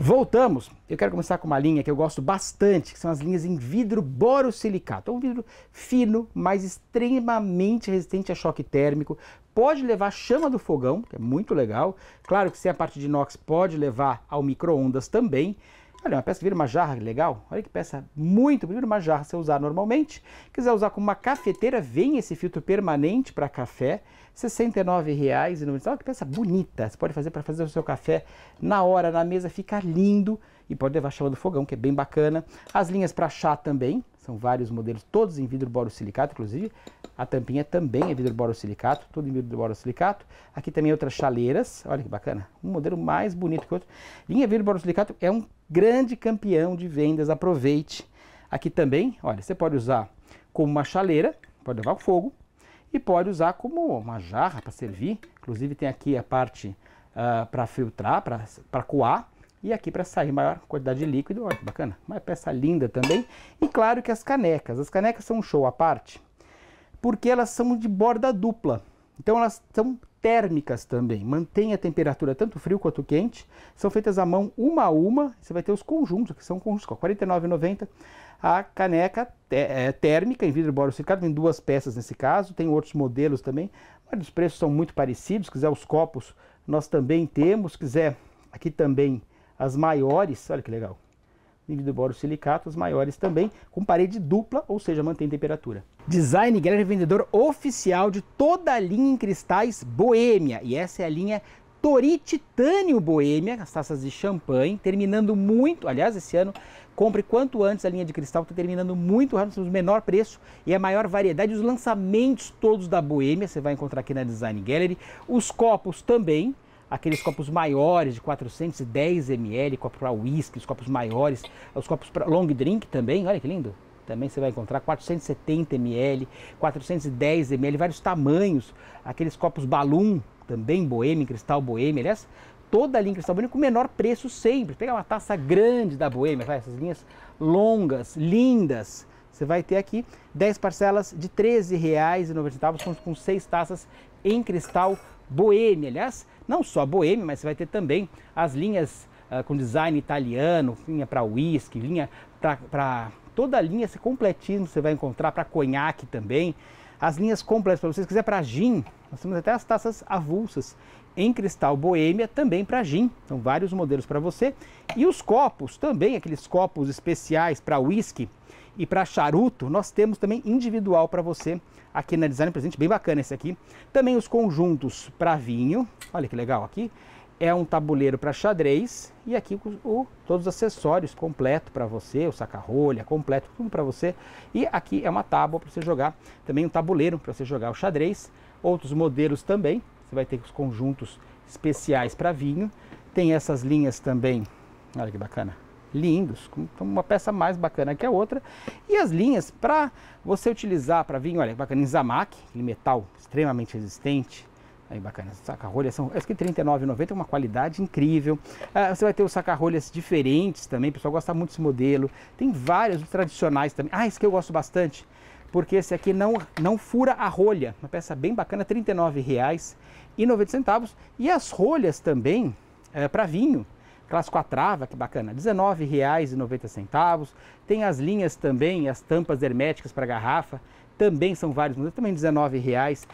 Voltamos. Eu quero começar com uma linha que eu gosto bastante, que são as linhas em vidro borosilicato. É um vidro fino, mas extremamente resistente a choque térmico. Pode levar chama do fogão, que é muito legal. Claro que se é a parte de inox, pode levar ao micro-ondas também. Olha, uma peça que vira uma jarra, legal. Olha que peça muito bonita, uma jarra você usar normalmente. Quiser usar como uma cafeteira, vem esse filtro permanente para café, R$ 69,00. Olha que peça bonita, você pode fazer para fazer o seu café na hora, na mesa, fica lindo. E pode levar chama do fogão, que é bem bacana. As linhas para chá também, são vários modelos, todos em vidro borosilicato, inclusive. A tampinha também é vidro borosilicato, todo em vidro borosilicato. Aqui também outras chaleiras, olha que bacana. Um modelo mais bonito que o outro. Linha vidro borosilicato é um grande campeão de vendas, aproveite. Aqui também, olha, você pode usar como uma chaleira, pode levar fogo, e pode usar como uma jarra para servir. Inclusive tem aqui a parte uh, ah, para filtrar, para coar. E aqui para sair maior quantidade de líquido, olha que bacana. Uma peça linda também. E claro que as canecas. As canecas são um show à parte, porque elas são de borda dupla. Então elas são térmicas também. Mantém a temperatura tanto frio quanto quente. São feitas à mão uma a uma. Você vai ter os conjuntos, que são conjuntos, R$ 49,90. A caneca é, térmica em vidro borosilicado, tem duas peças nesse caso. Tem outros modelos também, mas os preços são muito parecidos. Se quiser os copos, nós também temos. Se quiser aqui também as maiores, olha que legal, nível de borosilicato, as maiores também, com parede dupla, ou seja, mantém temperatura. Design Gallery é vendedor oficial de toda a linha em cristais Boêmia, e essa é a linha Tori Titânio Boêmia, as taças de champanhe, terminando muito, aliás, esse ano, compre quanto antes a linha de cristal, está terminando muito rápido, o menor preço e a maior variedade, os lançamentos todos da Boêmia, você vai encontrar aqui na Design Gallery, os copos também, aqueles copos maiores de 410 ml, copos para whisky, os copos maiores, os copos para long drink também, olha que lindo. Também você vai encontrar 470 ml, 410 ml, vários tamanhos, aqueles copos balloon, também boêmio, cristal boêmio, aliás, toda a linha Cristal Boêmio com menor preço sempre. Pegar uma taça grande da Boêmia, vai, essas linhas longas, lindas. Você vai ter aqui 10 parcelas de R$ 13,90 com 6 taças em cristal Boêmia. Aliás, não só boêmio, mas você vai ter também as linhas uh, com design italiano, linha para whisky, linha para toda a linha, esse completismo você vai encontrar para conhaque também. As linhas completas para você quiser para gin, nós temos até as taças avulsas em cristal boêmia também para gin. São vários modelos para você. E os copos também, aqueles copos especiais para whisky e para charuto, nós temos também individual para você aqui na Design Presente, bem bacana esse aqui. Também os conjuntos para vinho, olha que legal aqui. É um tabuleiro para xadrez e aqui o, o, todos os acessórios completo para você, o saca-rolha completo, tudo para você. E aqui é uma tábua para você jogar, também um tabuleiro para você jogar o xadrez. Outros modelos também, você vai ter os conjuntos especiais para vinho. Tem essas linhas também, olha que bacana, lindos, com uma peça mais bacana que a outra. E as linhas para você utilizar para vinho, olha, bacana em Zamak, aquele metal extremamente resistente. Aí bacana, saca-rolhas são, acho que R$39,90 é uma qualidade incrível. Ah, você vai ter os saca-rolhas diferentes também, o pessoal gosta muito desse modelo. Tem vários tradicionais também. Ah, esse que eu gosto bastante, porque esse aqui não, não fura a rolha. Uma peça bem bacana, R$39,90. E as rolhas também é, eh, para vinho, clássico à trava, que bacana, R$19,90. Tem as linhas também, as tampas herméticas para garrafa, também são vários modelos, também R$19,90.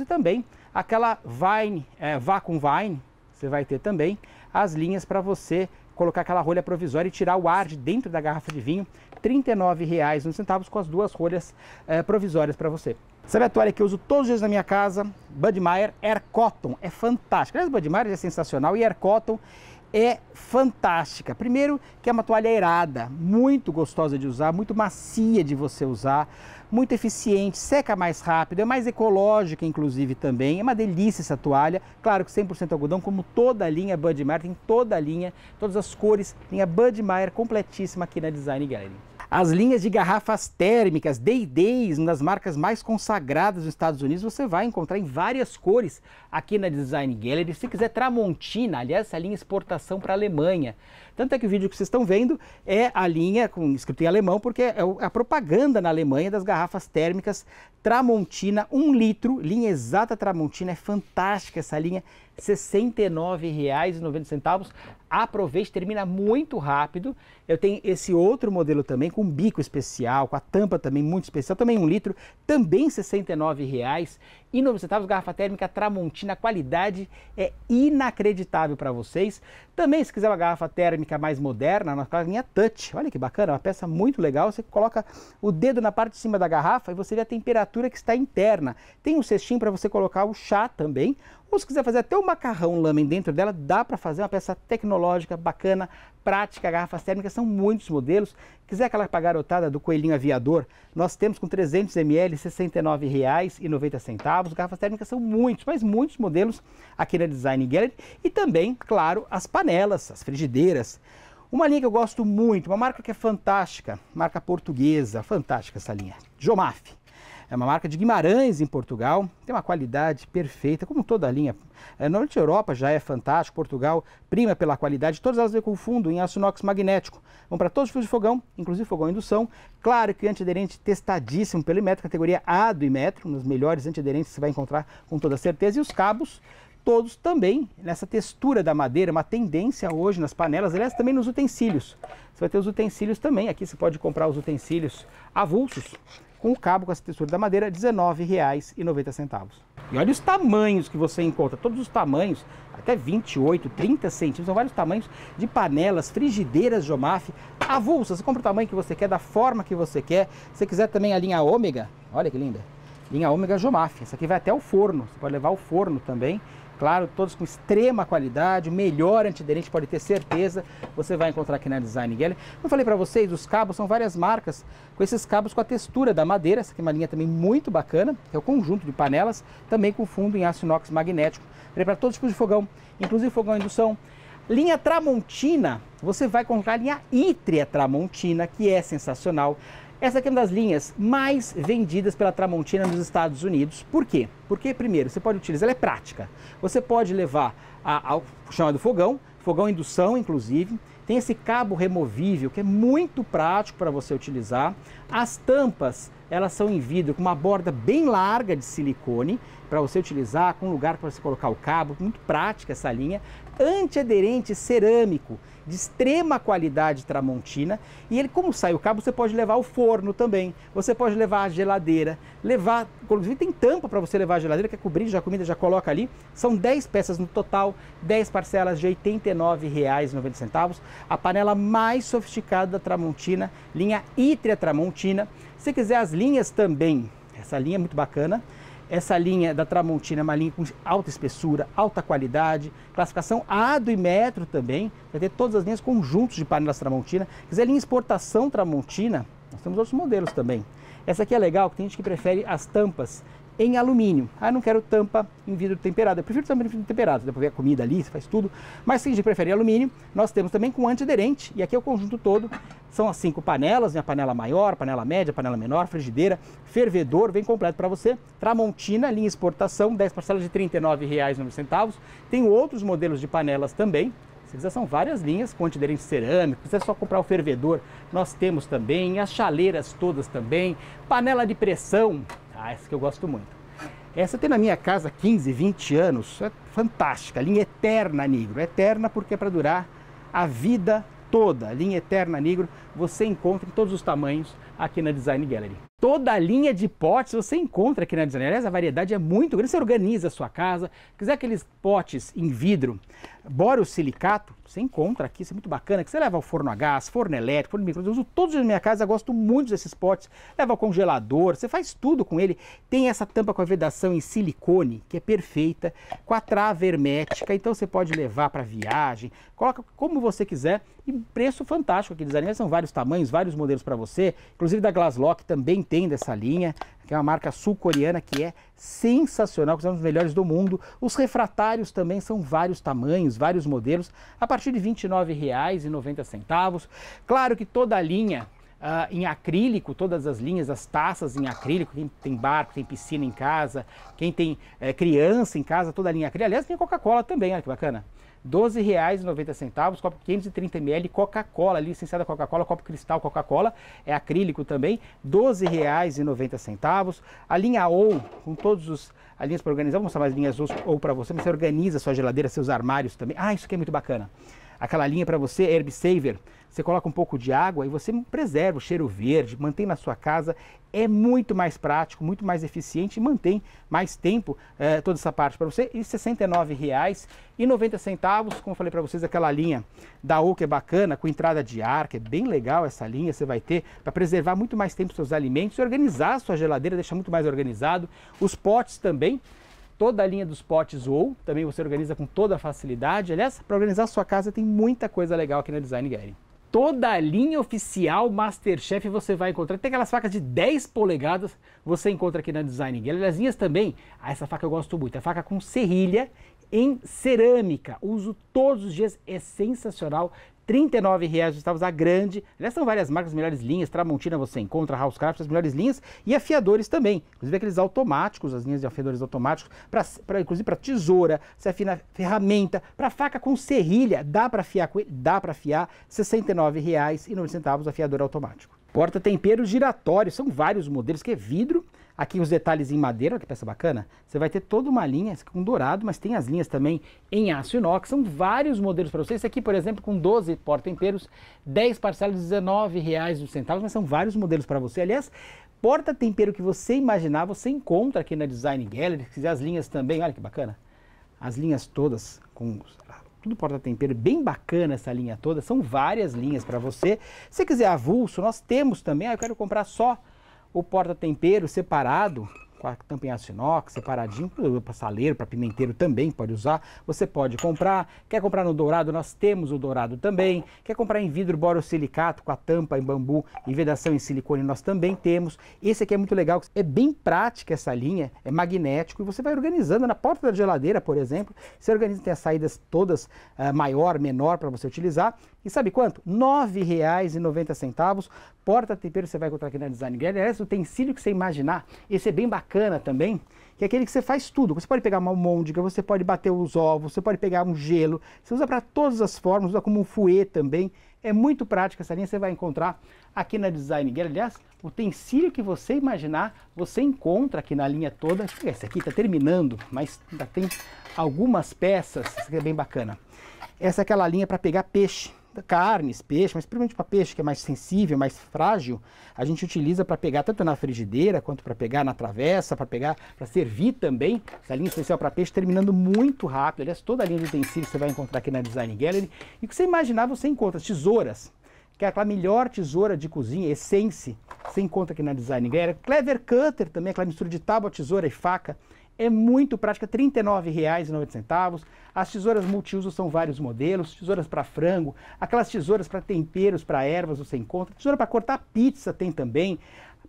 E também aquela Vine, é, Vacuum Vine, você vai ter também as linhas para você colocar aquela rolha provisória e tirar o ar de dentro da garrafa de vinho, R$39,90 com as duas rolhas é, provisórias para você. Sabe a toalha que eu uso todos os dias na minha casa? Budmeyer Air Cotton, é fantástica. Aliás, Budmeyer é sensacional e Air Cotton é fantástica. Primeiro que é uma toalha aerada, muito gostosa de usar, muito macia de você usar, muito eficiente, seca mais rápido, é mais ecológica inclusive também. É uma delícia essa toalha. Claro que 100% algodão, como toda a linha Bud Meyer, tem toda a linha, todas as cores, linha Bud Meyer completíssima aqui na Design Gallery. As linhas de garrafas térmicas, Day Days, uma das marcas mais consagradas nos Estados Unidos, você vai encontrar em várias cores aqui na Design Gallery. Se quiser Tramontina, aliás, essa linha é exportação para a Alemanha. Tanto é que o vídeo que vocês estão vendo é a linha com escrito em alemão, porque é, é a propaganda na Alemanha das garrafas térmicas Tramontina, 1 um litro, linha exata Tramontina, é fantástica essa linha, R$ 69,90. Aproveite, termina muito rápido. Eu tenho esse outro modelo também, com bico especial, com a tampa também muito especial, também 1 um litro, também R$ 69,90. Garrafa térmica Tramontina, a qualidade é inacreditável para vocês. Também, se quiser uma garrafa térmica, técnica mais moderna, a linha touch. Olha que bacana, uma peça muito legal. Você coloca o dedo na parte de cima da garrafa e você vê a temperatura que está interna. Tem um cestinho para você colocar o chá também, ou se quiser fazer até o macarrão lamen dentro dela, dá para fazer uma peça tecnológica, bacana, prática, garrafas térmicas, são muitos modelos. Quiser aquela para garotada do coelhinho aviador, nós temos com 300 ml R$ 69,90. Garrafas térmicas são muitos, mas muitos modelos aqui na Design Gallery. E também, claro, as panelas, as frigideiras. Uma linha que eu gosto muito, uma marca que é fantástica, marca portuguesa, fantástica essa linha, Jomaf. É uma marca de Guimarães em Portugal, tem uma qualidade perfeita, como toda a linha. É, Norte Europa já é fantástico, Portugal prima pela qualidade, todas elas com fundo em aço inox magnético. Vão para todos os fios de fogão, inclusive fogão indução. Claro que antiaderente testadíssimo pelo Imetro, categoria A do Imetro, um dos melhores antiaderentes que você vai encontrar com toda certeza. E os cabos todos também nessa textura da madeira, uma tendência hoje nas panelas, aliás, também nos utensílios. Você vai ter os utensílios também, aqui você pode comprar os utensílios avulsos, com o cabo com essa textura da madeira, R$ 19,90. E olha os tamanhos que você encontra, todos os tamanhos, até 28, 30 centímetros, são vários tamanhos de panelas, frigideiras Jomaf, avulsas, você compra o tamanho que você quer, da forma que você quer. Se você quiser também a linha ômega, olha que linda, linha ômega Jomaf, essa aqui vai até o forno, você pode levar o forno também, Claro, todos com extrema qualidade, melhor antiderente, pode ter certeza. Você vai encontrar aqui na Design Gallery. Como eu falei para vocês, os cabos são várias marcas, com esses cabos com a textura da madeira. Essa aqui é uma linha também muito bacana, que é o conjunto de panelas, também com fundo em aço inox magnético. Para todos os tipos de fogão, inclusive fogão indução, Linha Tramontina, você vai encontrar a linha Itria Tramontina, que é sensacional. Essa aqui é uma das linhas mais vendidas pela Tramontina nos Estados Unidos. Por quê? Porque, primeiro, você pode utilizar, ela é prática. Você pode levar a, ao chamado fogão, fogão indução, inclusive. Tem esse cabo removível, que é muito prático para você utilizar. As tampas elas são em vidro com uma borda bem larga de silicone para você utilizar, com lugar para você colocar o cabo, muito prática essa linha, antiaderente cerâmico, de extrema qualidade tramontina, e ele como sai o cabo, você pode levar o forno também, você pode levar a geladeira, levar, inclusive tem tampa para você levar a geladeira, que é cobrir já a comida, já coloca ali. São 10 peças no total, 10 parcelas de R$ 89,90. A panela mais sofisticada da Tramontina, linha Itria Tramontina. Se quiser as linhas linhas também, essa linha é muito bacana. Essa linha da Tramontina é uma linha com alta espessura, alta qualidade, classificação A do metro também. Vai ter todas as linhas conjuntos de panelas Tramontina. Quiser linha exportação Tramontina, nós temos outros modelos também. Essa aqui é legal, que tem gente que prefere as tampas em alumínio. Ah, não quero tampa em vidro temperado. Eu prefiro tampa em vidro temperado, depois ver a comida ali, você faz tudo. Mas se a gente prefere alumínio, nós temos também com antiaderente. E aqui é o conjunto todo são as cinco panelas, né? panela maior, panela média, panela menor, frigideira, fervedor, vem completo para você. Tramontina, linha exportação, 10 parcelas de R$ 39,09. Tem outros modelos de panelas também, são várias linhas com antiderentes Se é só comprar o fervedor, nós temos também, as chaleiras todas também, panela de pressão, ah, essa que eu gosto muito. Essa tem na minha casa 15, 20 anos, é fantástica, linha eterna, negro, eterna porque é para durar a vida toda, linha Eterna Negro, você encontra em todos os tamanhos aqui na Design Gallery. Toda a linha de potes você encontra aqui na Designer. Aliás, a variedade é muito grande. Você organiza a sua casa. quiser aqueles potes em vidro, o silicato, você encontra aqui. Isso é muito bacana. Que você leva ao forno a gás, forno elétrico, forno micro. Eu uso todos na minha casa. Gosto muito desses potes. Leva ao congelador. Você faz tudo com ele. Tem essa tampa com a vedação em silicone, que é perfeita. Com a trava hermética. Então você pode levar para viagem. Coloca como você quiser. E preço fantástico aqui, Designer. São vários tamanhos, vários modelos para você. Inclusive da Glaslock também tem tem dessa linha, que é uma marca sul-coreana que é sensacional, que são os melhores do mundo. Os refratários também são vários tamanhos, vários modelos, a partir de R$ 29,90. Claro que toda a linha Uh, em acrílico, todas as linhas, as taças em acrílico, quem tem barco, tem piscina em casa, quem tem é, criança em casa, toda a linha acrílica. Aliás, tem Coca-Cola também, olha que bacana. R$12,90, copo 530ml, Coca-Cola, licenciada Coca-Cola, copo cristal Coca-Cola, é acrílico também, R$12,90. A linha OU, com todos os as linhas para organizar, vou mostrar mais linhas OU para você, mas você organiza sua geladeira, seus armários também. Ah, isso aqui é muito bacana. Aquela linha para você, Herb Saver, você coloca um pouco de água e você preserva o cheiro verde, mantém na sua casa. É muito mais prático, muito mais eficiente e mantém mais tempo eh, toda essa parte para você. E R$ 69,90, como eu falei para vocês, aquela linha da O que é bacana, com entrada de ar, que é bem legal essa linha, você vai ter para preservar muito mais tempo seus alimentos e organizar a sua geladeira, deixar muito mais organizado. Os potes também, toda a linha dos potes ou também você organiza com toda a facilidade. Aliás, para organizar a sua casa tem muita coisa legal aqui na Design Gallery toda a linha oficial Masterchef você vai encontrar. Tem aquelas facas de 10 polegadas, você encontra aqui na Design Gallery. também, ah, essa faca eu gosto muito, é faca com serrilha em cerâmica. Uso todos os dias, é sensacional. R$ 39,00 a grande. Aliás, são várias marcas, melhores linhas. Tramontina você encontra, Housecraft, as melhores linhas. E afiadores também. Inclusive aqueles automáticos, as linhas de afiadores automáticos. Pra, pra inclusive para tesoura, se afina ferramenta. Para faca com serrilha, dá para afiar com ele? Dá para afiar. R$ 69,09 afiador automático. Porta temperos giratórios são vários modelos, que é vidro Aqui os detalhes em madeira, olha que peça bacana. Você vai ter toda uma linha com é dourado, mas tem as linhas também em aço inox. São vários modelos para você Esse aqui, por exemplo, com 12 porta temperos 10 parcelas de R$19,00, mas são vários modelos para você. Aliás, porta-tempero que você imaginar, você encontra aqui na Design Gallery. Se quiser as linhas também, olha que bacana. As linhas todas com tudo porta-tempero, bem bacana essa linha toda. São várias linhas para você. Se quiser avulso, nós temos também. Ah, eu quero comprar só o porta-tempero separado com a tampa em aço inox, separadinho, para saleiro, para pimenteiro também pode usar. Você pode comprar. Quer comprar no dourado? Nós temos o dourado também. Quer comprar em vidro borosilicato com a tampa em bambu e vedação em silicone? Nós também temos. Esse aqui é muito legal. É bem prática essa linha, é magnético e você vai organizando na porta da geladeira, por exemplo. Você organiza, tem as saídas todas uh, maior, menor para você utilizar. E sabe quanto? R$ 9,90. Porta tempero você vai encontrar aqui na Design Gallery. Aliás, utensílio que você imaginar. Esse é bem bacana bacana também, que é aquele que você faz tudo. Você pode pegar uma almôndega, você pode bater os ovos, você pode pegar um gelo. Você usa para todas as formas, usa como um fouet também. É muito prática essa linha, você vai encontrar aqui na Design Gear. Aliás, o utensílio que você imaginar, você encontra aqui na linha toda. Esse aqui está terminando, mas ainda tem algumas peças, isso aqui é bem bacana. Essa é aquela linha para pegar peixe carnes, peixe, mas principalmente para peixe que é mais sensível, mais frágil, a gente utiliza para pegar tanto na frigideira quanto para pegar na travessa, para pegar, para servir também. Essa linha especial para peixe terminando muito rápido. Aliás, toda a linha de utensílios você vai encontrar aqui na Design Gallery. E o que você imaginar, você encontra tesouras, que é aquela melhor tesoura de cozinha, Essence, você encontra aqui na Design Gallery. Clever Cutter também, aquela mistura de tábua, tesoura e faca é muito prática, R$ 39,09. As tesouras multiuso são vários modelos, tesouras para frango, aquelas tesouras para temperos, para ervas, você encontra. Tesoura para cortar pizza tem também.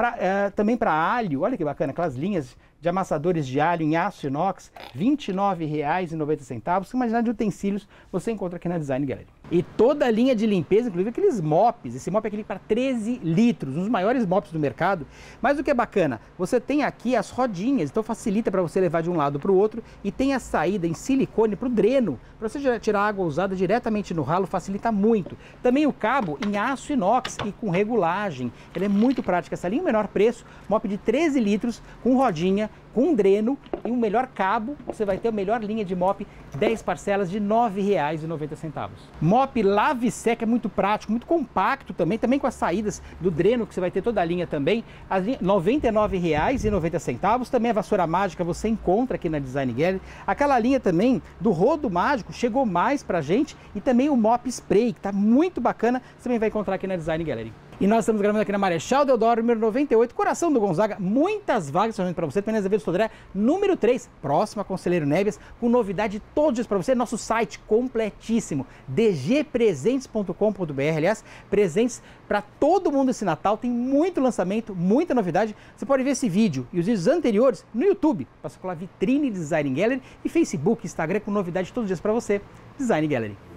Pra, é, também para alho, olha que bacana, aquelas linhas de amassadores de alho em aço inox, R$ 29,90. Você imagina de utensílios, você encontra aqui na Design Gallery. E toda a linha de limpeza, inclusive aqueles mops, esse mop é aquele para 13 litros, um dos maiores mops do mercado. Mas o que é bacana, você tem aqui as rodinhas, então facilita para você levar de um lado para o outro e tem a saída em silicone para o dreno, para você tirar água usada diretamente no ralo, facilita muito. Também o cabo em aço inox e com regulagem, ele é muito prático essa linha, menor preço, mop de 13 litros, com rodinha, com dreno e um melhor cabo. Você vai ter a melhor linha de mop, 10 parcelas de R$ 9,90. Mop lave seca é muito prático, muito compacto também, também com as saídas do dreno, que você vai ter toda a linha também. As R$ 99,90. Também a vassoura mágica você encontra aqui na Design Gallery. Aquela linha também do rodo mágico chegou mais pra gente e também o mop spray, que tá muito bacana, você também vai encontrar aqui na Design Gallery. E nós estamos gravando aqui na Marechal Deodoro, número 98, coração do Gonzaga. Muitas vagas somente para você. Penas Azevedo Sodré, número 3, próximo a Conselheiro Neves, com novidade todos os dias para você. Nosso site completíssimo, dgpresentes.com.br. Aliás, presentes para todo mundo esse Natal. Tem muito lançamento, muita novidade. Você pode ver esse vídeo e os vídeos anteriores no YouTube. passa pela Vitrine Design Gallery e Facebook, Instagram, com novidade todos os dias para você. Design Gallery.